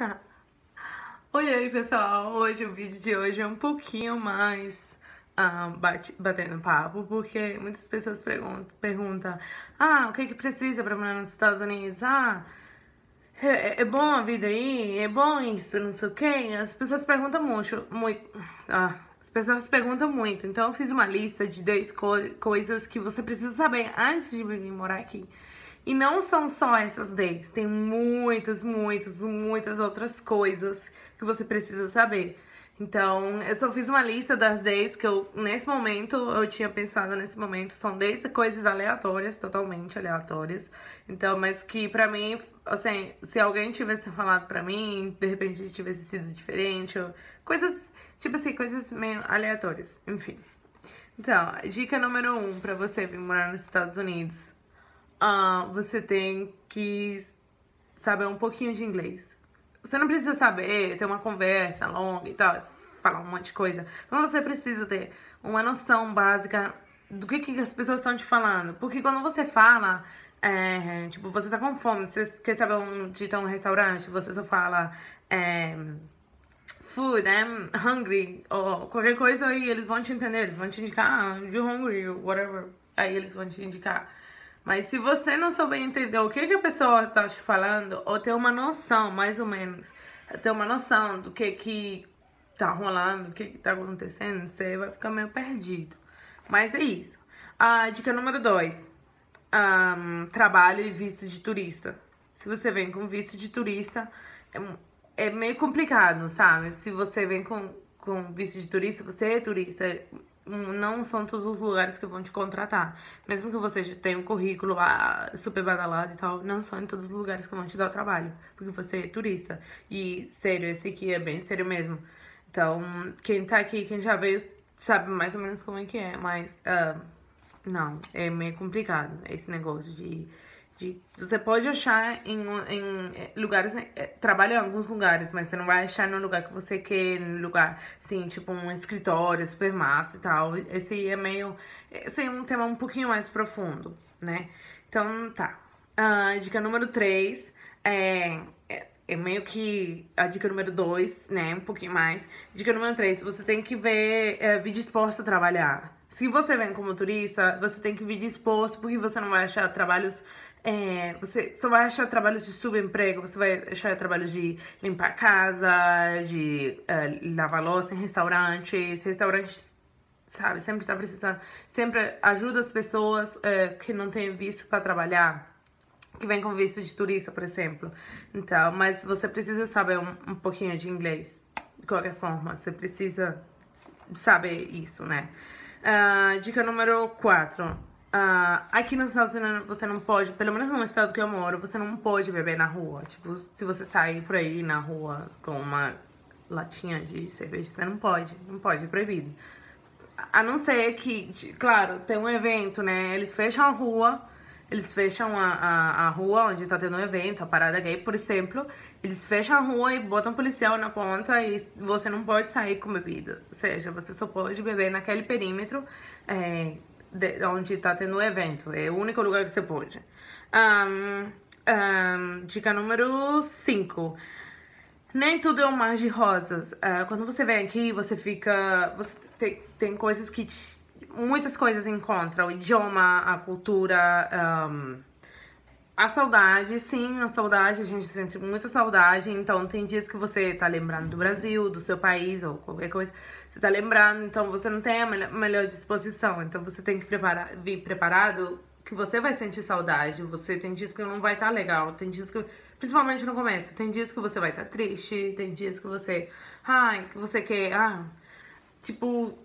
Oi aí pessoal, hoje o vídeo de hoje é um pouquinho mais um, ah, bate, batendo papo, porque muitas pessoas perguntam, perguntam ah, o que é que precisa para morar nos Estados Unidos? Ah, é, é, é, bom a vida aí? É bom isso? Não sei o que. As pessoas perguntam muito, muito ah, as pessoas perguntam muito, então eu fiz uma lista de 10 co coisas que você precisa saber antes de vir morar aqui. E não são só essas 10, tem muitas, muitas, muitas outras coisas que você precisa saber. Então, eu só fiz uma lista das 10 que eu, nesse momento, eu tinha pensado nesse momento. São 10 coisas aleatórias, totalmente aleatórias. Então, mas que pra mim, assim, se alguém tivesse falado pra mim, de repente tivesse sido diferente, ou coisas, tipo assim, coisas meio aleatórias, enfim. Então, dica número 1 um pra você vir morar nos Estados Unidos uh, você tem que saber um pouquinho de inglês. Você não precisa saber, ter uma conversa longa e tal, falar um monte de coisa. Mas você precisa ter uma noção básica do que, que as pessoas estão te falando. Porque quando você fala, é, tipo, você tá com fome, você quer saber onde está um restaurante, você só fala. É, food, I'm né, hungry, ou qualquer coisa aí, eles vão te entender, eles vão te indicar, ah, you're hungry, whatever. Aí eles vão te indicar. Mas se você não souber entender o que, que a pessoa está te falando, ou ter uma noção, mais ou menos, é ter uma noção do que que tá rolando, o que que tá acontecendo, você vai ficar meio perdido. Mas é isso. A ah, dica número dois: Um, trabalho e visto de turista. Se você vem com visto de turista, é, é meio complicado, sabe? Se você vem com, com visto de turista, você é turista, não são todos os lugares que vão te contratar. Mesmo que você tenha um currículo ah, super badalado e tal, não são em todos os lugares que vão te dar o trabalho, porque você é turista. E sério, esse aqui é bem sério mesmo. Então, quem tá aqui, quem já veio, sabe mais ou menos como é que é, mas uh, não, é meio complicado esse negócio de de, você pode achar em, em eh, lugares, né? Eh, trabalha em alguns lugares, mas você não vai achar no lugar que você quer, no lugar, assim, tipo um escritório, supermassa e tal. Esse aí é meio, esse aí é um tema um pouquinho mais profundo, né? Então, tá. Uh, dica número 3 é, é, é, meio que a dica número 2, né? Um pouquinho mais. Dica número 3, você tem que ver é, eh, vídeo a trabalhar. Se você vem como turista, você tem que vir disposto, porque você não vai achar trabalhos. É, você só vai achar trabalhos de subemprego, você vai achar trabalhos de limpar casa, de é, lavar louça em restaurantes. Restaurantes, sabe, sempre tá precisando. Sempre ajuda as pessoas é, que não têm visto para trabalhar que vem com visto de turista, por exemplo. Então, mas você precisa saber um, um, pouquinho de inglês. De qualquer forma, você precisa saber isso, né? Ah, dica número 4. Uh, ah, aqui nos Estados Unidos você não pode, pelo menos no estado que eu moro, você não pode beber na rua. Tipo, se você sair por aí na rua com uma latinha de cerveja, você não pode. Não pode, é proibido. A não ser que, claro, tem um evento, né? Eles fecham a rua eles fecham a, a, a rua onde tá tendo o um evento, a parada gay, por exemplo. Eles fecham a rua e botam policial na ponta e você não pode sair com bebida. Ou seja, você só pode beber naquele perímetro é, de, onde tá tendo o um evento. É o único lugar que você pode. Um, um, dica número 5. Nem tudo é um mar de rosas. Uh, quando você vem aqui, você fica. Você tem, tem coisas que te, muitas coisas encontra, o idioma, a cultura, um, a saudade, sim, a saudade, a gente sente muita saudade, então tem dias que você tá lembrando do Brasil, do seu país ou qualquer coisa, você tá lembrando, então você não tem a melhor disposição, então você tem que preparar, vir preparado que você vai sentir saudade, você tem dias que não vai estar tá legal, tem dias que principalmente no começo, tem dias que você vai estar tá triste, tem dias que você, ai, que você quer, ah, tipo,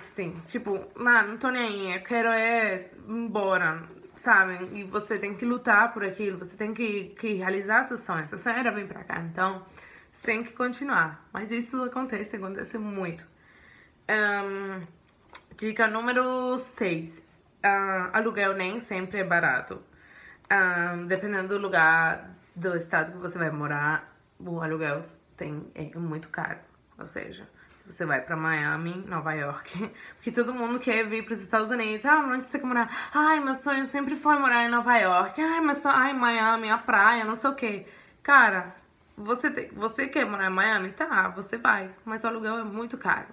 sim Tipo, ah, não tô nem aí, eu quero é ir embora, sabem? E você tem que lutar por aquilo, você tem que, que realizar seus sonhos. Seu sonho era vir pra cá, então você tem que continuar. Mas isso acontece, acontece muito. Um, dica número 6. Uh, ah, aluguel nem sempre é barato. Um, dependendo do lugar, do estado que você vai morar, o aluguel tem, é muito caro. Ou seja, você vai pra Miami, Nova York. Porque todo mundo quer vir pros Estados Unidos. Ah, onde você quer morar? Ai, meu sonho sempre foi morar em Nova York. Ai, mas Ai, Miami, a praia, não sei o quê. Cara, você, você quer morar em Miami? Tá, você vai. Mas o aluguel é muito caro.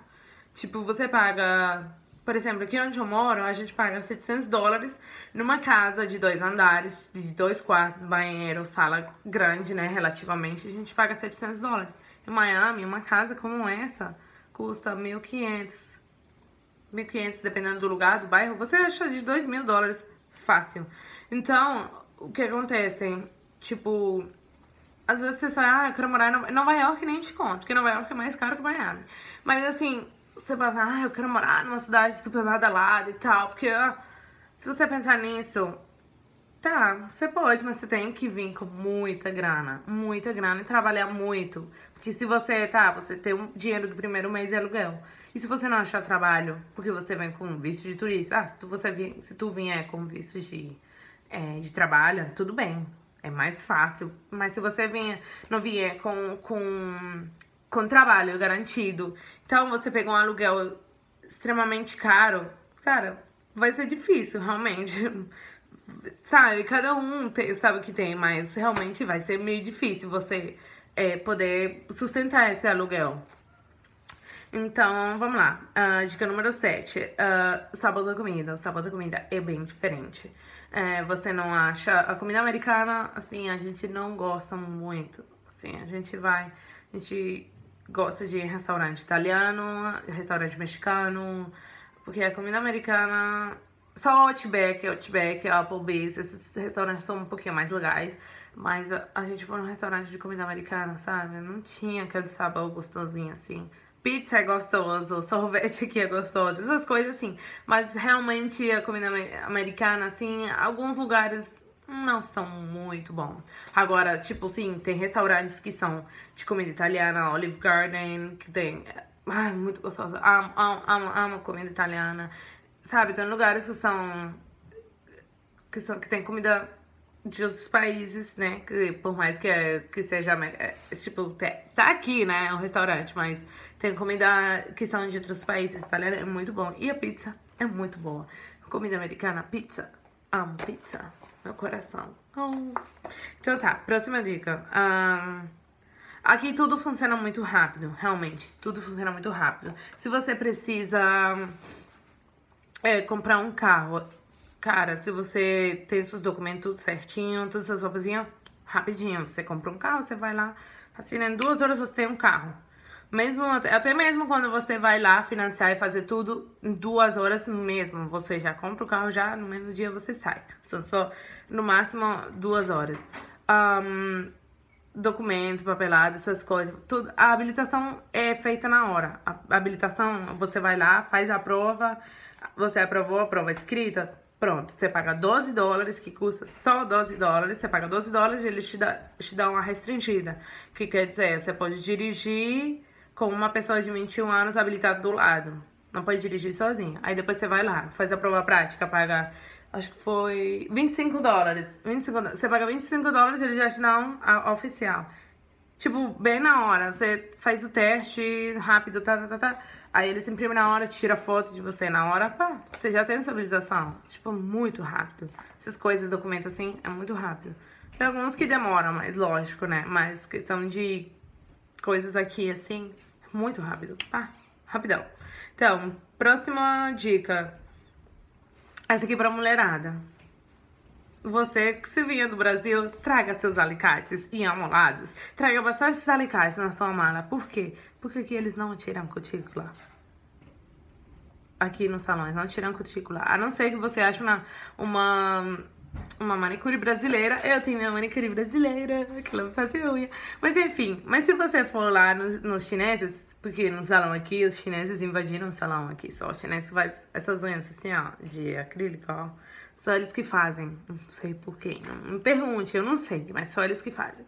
Tipo, você paga... Por exemplo, aqui onde eu moro, a gente paga 700 dólares numa casa de dois andares, de dois quartos, banheiro, sala grande, né? Relativamente, a gente paga 700 dólares. Em Miami, uma casa como essa custa 1.500. 1.500, dependendo do lugar, do bairro, você acha de 2.000 mil dólares fácil. Então, o que acontece? Tipo, às vezes você sai, ah, eu quero morar em Nova York, nem te conto, porque Nova York é mais caro que Miami. Mas assim, você pensa, ah, eu quero morar numa cidade super badalada e tal, porque ah, se você pensar nisso, Tá, você pode, mas você tem que vir com muita grana, muita grana e trabalhar muito. Porque se você, tá, você tem um dinheiro do primeiro mês de aluguel. E se você não achar trabalho, porque você vem com visto de turista, ah, se tu, você vir, se tu vier com visto de, é, de trabalho, tudo bem, é mais fácil. Mas se você vier, não vier com, com, com trabalho garantido, então você pegou um aluguel extremamente caro, cara, vai ser difícil, realmente sabe, cada um tem, sabe o que tem, mas realmente vai ser meio difícil você é, poder sustentar esse aluguel. Então, vamos lá. Uh, dica número 7. Uh, ah, da comida. O da comida é bem diferente. É, você não acha... A comida americana, assim, a gente não gosta muito. Assim, a gente vai... A gente gosta de restaurante italiano, restaurante mexicano. Porque a comida americana só Outback, Outback, Applebee's, esses restaurantes são um pouquinho mais legais. Mas a, a gente foi num restaurante de comida americana, sabe? Não tinha aquele sabor gostosinho assim. Pizza é gostoso, sorvete aqui é gostoso, essas coisas assim. Mas realmente a comida americana, assim, alguns lugares não são muito bons. Agora, tipo, sim, tem restaurantes que são de comida italiana, Olive Garden, que tem. Ai, muito gostosa. Amo, amo, amo, amo comida italiana. Sabe, tem lugares que são. que, são, que tem comida de outros países, né? Que, por mais que, é, que seja. É, tipo, tá aqui, né? é um restaurante, mas tem comida que são de outros países. Tá ligado? é muito bom. E a pizza é muito boa. Comida americana, pizza. Amo pizza. Meu coração. Oh. Então tá, próxima dica. Um... Aqui tudo funciona muito rápido, realmente. Tudo funciona muito rápido. Se você precisa é, comprar um carro. Cara, se você tem seus documentos certinho, todos suas papelzinhos, rapidinho. Você compra um carro, você vai lá, assina em duas horas você tem um carro. Mesmo, até mesmo quando você vai lá financiar e fazer tudo em duas horas mesmo, você já compra o carro já, no mesmo dia você sai. São só, no máximo, duas horas. Um, documento, papelada, essas coisas, tudo. A habilitação é feita na hora. A habilitação, você vai lá, faz a prova, você aprovou a prova escrita, pronto, você paga 12 dólares, que custa só 12 dólares, você paga 12 dólares e eles te, dá, te dão uma restringida, que quer dizer, você pode dirigir com uma pessoa de 21 anos habilitada do lado, não pode dirigir sozinha. Aí depois você vai lá, faz a prova prática, paga acho que foi 25 dólares. 25, você paga 25 dólares, eles já te dão a oficial. Tipo, bem na hora. Você faz o teste rápido, tá, tá, tá, tá. Aí eles imprimem na hora, tira foto de você na hora, pá, você já tem essa habilitação. Tipo, muito rápido. Essas coisas, documento assim, é muito rápido. Tem alguns que demoram, mas lógico, né? Mas questão de coisas aqui, assim, muito rápido. Pá, rapidão. Então, próxima dica. Essa aqui é pra mulherada. Você que se vinha do Brasil, traga seus alicates e amolados. Traga bastante alicates na sua mala. Por quê? Porque aqui eles não tiram cutícula. Aqui nos salões, não tiram cutícula. A não ser que você ache uma, uma, uma manicure brasileira. Eu tenho minha manicure brasileira, que ela faz unha. Mas enfim, mas se você for lá nos, nos chineses, porque no salão aqui, os chineses invadiram o salão aqui. Só os chineses fazem essas unhas assim, ó, de acrílico, ó. Só eles que fazem. Não sei porquê. Não me pergunte, eu não sei, mas só eles que fazem.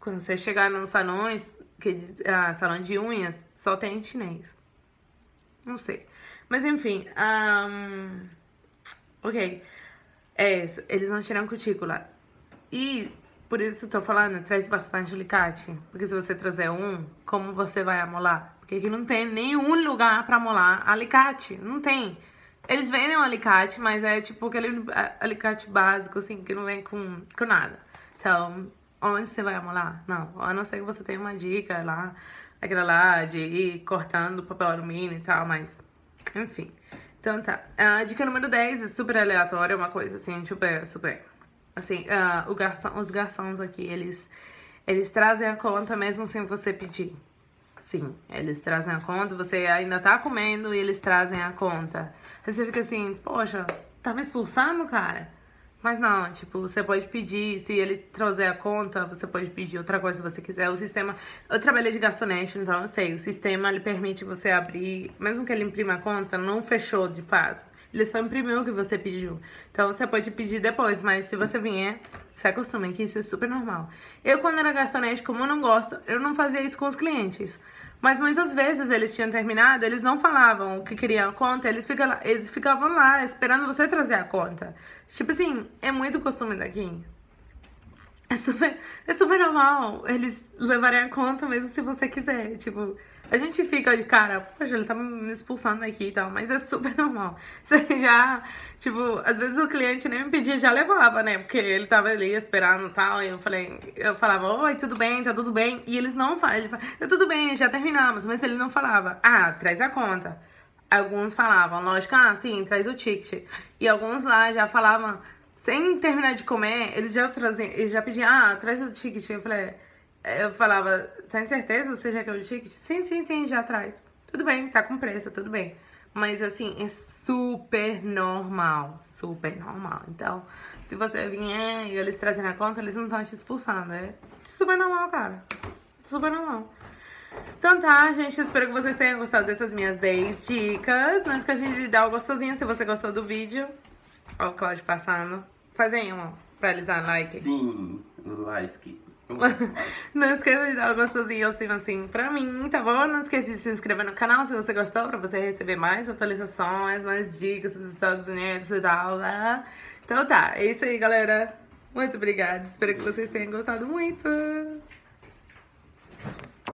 Quando você chegar nos salões, que, ah, salão de unhas, só tem chinês. Não sei. Mas enfim. Um, ok. É isso. Eles não tiram cutícula. E por isso tô falando, traz bastante alicate. Porque se você trazer um, como você vai amolar? Porque aqui não tem nenhum lugar para amolar alicate. Não tem. Eles vendem um alicate, mas é tipo aquele alicate básico, assim, que não vem com, com nada. Então, onde você vai amolar? Não, a não ser que você tenha uma dica lá, aquela lá de ir cortando papel alumínio e tal, mas enfim. Então tá. a dica número 10 é super aleatória, uma coisa assim, super, super. Assim, uh, garçom, os garçons aqui, eles, eles trazem a conta mesmo sem você pedir. Sim, eles trazem a conta, você ainda tá comendo e eles trazem a conta. Aí você fica assim, poxa, tá me expulsando, cara? Mas não, tipo, você pode pedir, se ele trouxer a conta, você pode pedir outra coisa se você quiser. O sistema. Eu trabalhei de garçonete, então eu sei. O sistema ele permite você abrir, mesmo que ele imprima a conta, não fechou de fato. Ele só imprimiu o que você pediu. Então você pode pedir depois, mas se você vier, se acostume que isso é super normal. Eu, quando era garçonete, como eu não gosto, eu não fazia isso com os clientes. Mas muitas vezes eles tinham terminado, eles não falavam que queriam a conta, eles, fica, eles ficavam lá esperando você trazer a conta. Tipo assim, é muito costume daqui. É super, é super normal eles levarem a conta mesmo se você quiser. Tipo, a gente fica de cara, poxa, ele tá me expulsando daqui e tal, mas é super normal. Você já, tipo, às vezes o cliente nem me pedia, já levava, né? Porque ele tava ali esperando e tal, e eu falei, eu falava, oi, tudo bem, tá tudo bem. E eles não falam, ele fala, tá tudo bem, já terminamos, mas ele não falava, ah, traz a conta. Alguns falavam, lógico, ah, sim, traz o ticket. E alguns lá já falavam, sem terminar de comer, eles já traziam, eles já pediam, ah, traz o ticket. Eu falei, eu falava, tem tá certeza? Você já quer o ticket? Sim, sim, sim, já traz. Tudo bem, tá com pressa, tudo bem. Mas assim, é super normal, super normal. Então, se você vier e eles trazem na conta, eles não estão te expulsando. É super normal, cara. Super normal. Então tá, gente, espero que vocês tenham gostado dessas minhas 10 dicas. Não esquece de dar o gostosinho se você gostou do vídeo. Ó o Cláudio passando. Fazem uma pra eles dar like. Sim, like. não esqueça de dar um gostosinho assim, assim pra mim, tá bom? Não esqueça de se inscrever no canal se você gostou, pra você receber mais atualizações, mais dicas dos Estados Unidos e tal. Né? Então tá, é isso aí, galera. Muito obrigada. Espero que vocês tenham gostado muito.